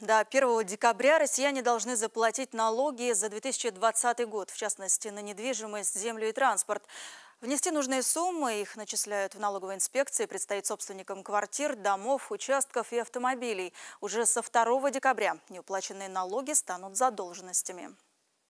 До 1 декабря россияне должны заплатить налоги за 2020 год, в частности, на недвижимость, землю и транспорт. Внести нужные суммы, их начисляют в налоговой инспекции, предстоит собственникам квартир, домов, участков и автомобилей. Уже со 2 декабря неуплаченные налоги станут задолженностями.